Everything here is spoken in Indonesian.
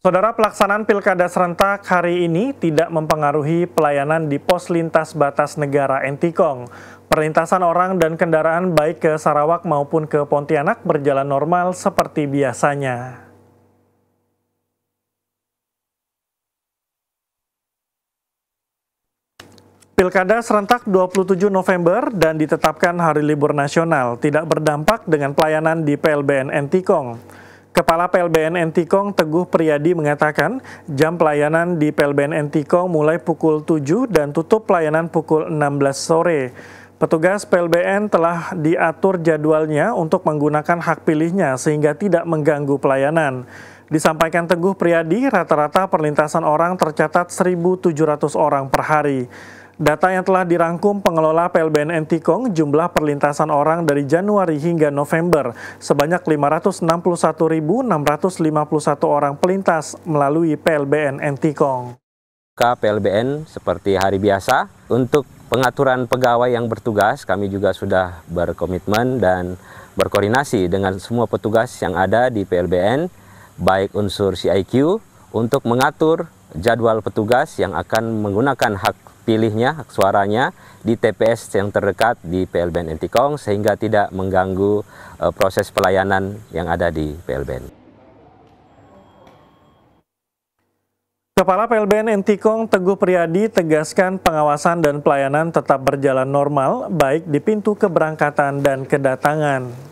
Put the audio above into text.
Saudara pelaksanaan pilkada serentak hari ini tidak mempengaruhi pelayanan di pos lintas batas negara Entikong. Perlintasan orang dan kendaraan baik ke Sarawak maupun ke Pontianak berjalan normal seperti biasanya. Pilkada serentak 27 November dan ditetapkan hari libur nasional tidak berdampak dengan pelayanan di PLBN Entikong. Kepala PLBN Entikong Teguh Priyadi mengatakan, jam pelayanan di PLBN Entikong mulai pukul 7 dan tutup pelayanan pukul 16 sore. Petugas PLBN telah diatur jadwalnya untuk menggunakan hak pilihnya sehingga tidak mengganggu pelayanan. Disampaikan Teguh Priyadi, rata-rata perlintasan orang tercatat 1.700 orang per hari. Data yang telah dirangkum pengelola PLBN Tikong, jumlah perlintasan orang dari Januari hingga November sebanyak 561.651 orang pelintas melalui PLBN Ke KPLBN seperti hari biasa untuk pengaturan pegawai yang bertugas kami juga sudah berkomitmen dan berkoordinasi dengan semua petugas yang ada di PLBN baik unsur CIQ untuk mengatur jadwal petugas yang akan menggunakan hak pilihnya, hak suaranya di TPS yang terdekat di PLBN Entikong sehingga tidak mengganggu uh, proses pelayanan yang ada di PLBN. Kepala PLBN Entikong Teguh Priyadi tegaskan pengawasan dan pelayanan tetap berjalan normal baik di pintu keberangkatan dan kedatangan.